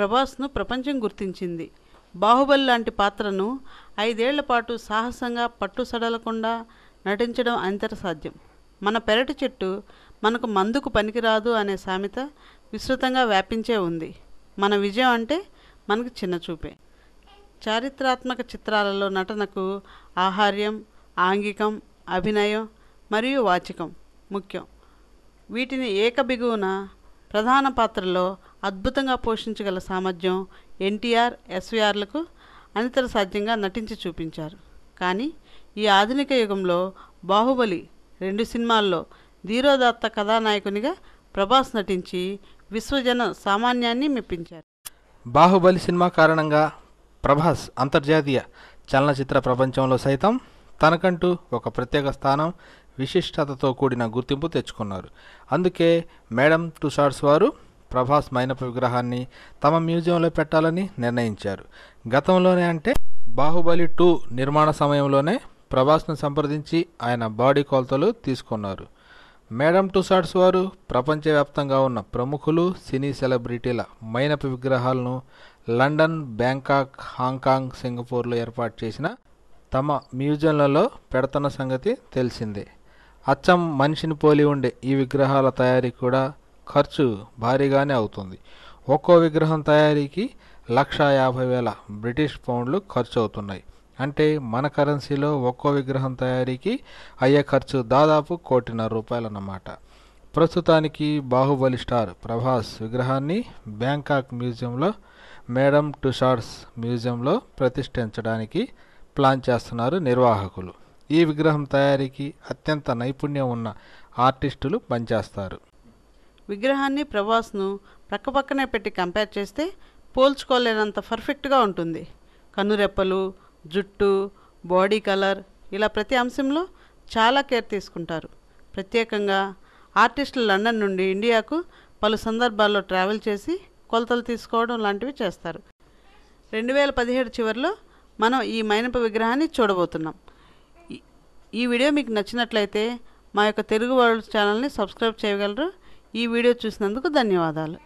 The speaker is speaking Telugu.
ప్రభాస్ను ప్రపంచం గుర్తించింది బాహుబలి లాంటి పాత్రను ఐదేళ్ల పాటు సాహసంగా పట్టు సడలకుండా నటించడం సాధ్యం మన పెరటి చెట్టు మనకు మందుకు పనికిరాదు అనే సామెత విస్తృతంగా వ్యాపించే ఉంది మన విజయం అంటే మనకు చిన్న చూపే చారిత్రాత్మక చిత్రాలలో నటనకు ఆహార్యం ఆంగికం అభినయం మరియు వాచికం ముఖ్యం వీటిని ఏకబిగువున ప్రధాన పాత్రలో అద్భుతంగా పోషించగల సామర్థ్యం ఎన్టీఆర్ ఎస్వీఆర్లకు అనితర సాధ్యంగా నటించి చూపించారు కానీ ఈ ఆధునిక యుగంలో బాహుబలి రెండు సినిమాల్లో ధీరోదత్త కథానాయకునిగా ప్రభాస్ నటించి విశ్వజన సామాన్యాన్ని మెప్పించారు బాహుబలి సినిమా కారణంగా ప్రభాస్ అంతర్జాతీయ చలనచిత్ర ప్రపంచంలో సైతం తనకంటూ ఒక ప్రత్యేక స్థానం విశిష్టతతో కూడిన గుర్తింపు తెచ్చుకున్నారు అందుకే మేడం టు వారు ప్రభాస్ మైనపు విగ్రహాన్ని తమ మ్యూజియంలో పెట్టాలని నిర్ణయించారు గతంలోనే అంటే బాహుబలి టూ నిర్మాణ సమయంలోనే ప్రభాస్ను సంప్రదించి ఆయన బాడీ కొలతలు తీసుకున్నారు మేడం టుసాడ్స్ వారు ప్రపంచవ్యాప్తంగా ఉన్న ప్రముఖులు సినీ సెలబ్రిటీల మైనపు విగ్రహాలను లండన్ బ్యాంకాక్ హాంకాంగ్ సింగపూర్లో ఏర్పాటు చేసిన తమ మ్యూజియంలలో పెడుతున్న సంగతి తెలిసిందే అచ్చం మనిషిని పోలి ఉండే ఈ విగ్రహాల తయారీ కూడా ఖర్చు భారీగానే అవుతుంది ఒక్కో విగ్రహం తయారీకి లక్షా యాభై వేల బ్రిటిష్ పౌండ్లు ఖర్చు అవుతున్నాయి అంటే మన కరెన్సీలో ఒక్కో విగ్రహం తయారీకి అయ్యే ఖర్చు దాదాపు కోటిన్నర రూపాయలన్నమాట ప్రస్తుతానికి బాహుబలి స్టార్ ప్రభాస్ విగ్రహాన్ని బ్యాంకాక్ మ్యూజియంలో మేడం టుషార్స్ మ్యూజియంలో ప్రతిష్ఠించడానికి ప్లాన్ చేస్తున్నారు నిర్వాహకులు ఈ విగ్రహం తయారీకి అత్యంత నైపుణ్యం ఉన్న ఆర్టిస్టులు పనిచేస్తారు విగ్రహాన్ని ప్రభాస్ను పక్కపక్కనే పెట్టి కంపేర్ చేస్తే పోల్చుకోలేనంత పర్ఫెక్ట్గా ఉంటుంది కనురెప్పలు జుట్టు బాడీ కలర్ ఇలా ప్రతి అంశంలో చాలా కేర్ తీసుకుంటారు ప్రత్యేకంగా ఆర్టిస్టులు లండన్ నుండి ఇండియాకు పలు సందర్భాల్లో ట్రావెల్ చేసి కొలతలు తీసుకోవడం లాంటివి చేస్తారు రెండు వేల పదిహేడు చివరిలో మనం ఈ మైనప విగ్రహాన్ని చూడబోతున్నాం ఈ వీడియో మీకు నచ్చినట్లయితే మా యొక్క తెలుగు వరల్డ్ ఛానల్ని సబ్స్క్రైబ్ చేయగలరు ఈ వీడియో చూసినందుకు ధన్యవాదాలు